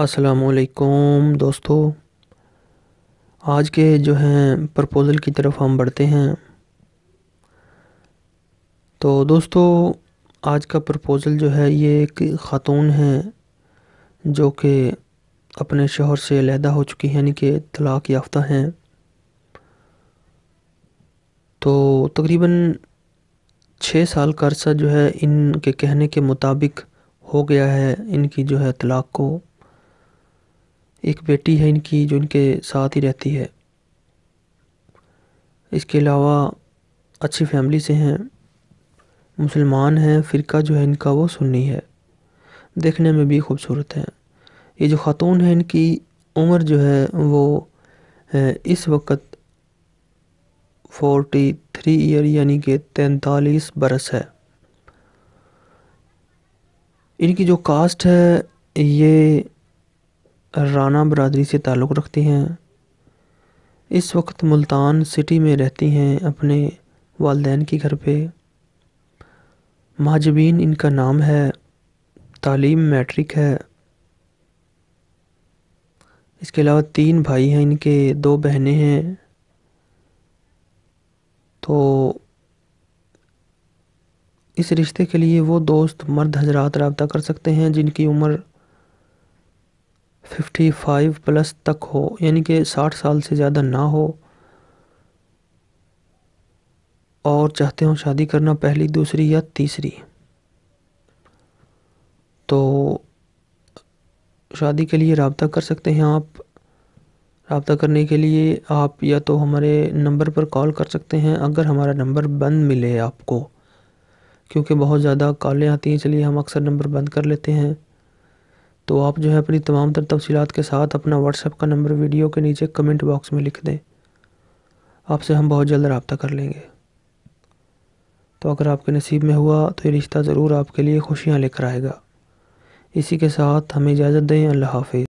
असलकुम दोस्तों आज के जो हैं प्रपोज़ल की तरफ हम बढ़ते हैं तो दोस्तों आज का प्रपोज़ल जो है ये एक ख़ातून हैं जो कि अपने शोहर से लहदा हो चुकी हैं यानी कि तलाक़ याफ्ता हैं तो तकरीबन छः साल का अर्सा जो है इनके कहने के मुताबिक हो गया है इनकी जो है तलाक़ को एक बेटी है इनकी जो इनके साथ ही रहती है इसके अलावा अच्छी फैमिली से हैं मुसलमान हैं फ़िरका जो है इनका वो सुन्नी है देखने में भी खूबसूरत है ये जो ख़ातून है इनकी उम्र जो है वो इस वक्त फोर्टी थ्री ईयर यानी कि तैंतालीस बरस है इनकी जो कास्ट है ये राना बरदरी से ताल्लुक़ रखती हैं इस वक्त मुल्तान सिटी में रहती हैं अपने वालदेन के घर पे महाजबीन इनका नाम है तालीम मैट्रिक है इसके अलावा तीन भाई हैं इनके दो बहनें हैं तो इस रिश्ते के लिए वो दोस्त मर्द हजरात रबता कर सकते हैं जिनकी उम्र फिफ्टी फाइव प्लस तक हो यानी कि साठ साल से ज़्यादा ना हो और चाहते हो शादी करना पहली दूसरी या तीसरी तो शादी के लिए रबता कर सकते हैं आप रबता करने के लिए आप या तो हमारे नंबर पर कॉल कर सकते हैं अगर हमारा नंबर बंद मिले आपको क्योंकि बहुत ज़्यादा कॉलें आती हैं इसलिए हम अक्सर नंबर बंद कर लेते हैं तो आप जो है अपनी तमाम तर तफसीत के साथ अपना व्हाट्सएप का नंबर वीडियो के नीचे कमेंट बॉक्स में लिख दें आपसे हम बहुत जल्द रबता कर लेंगे तो अगर आपके नसीब में हुआ तो ये रिश्ता ज़रूर आपके लिए खुशियाँ लेकर आएगा इसी के साथ हमें इजाज़त दें अल्लाह हाफिज़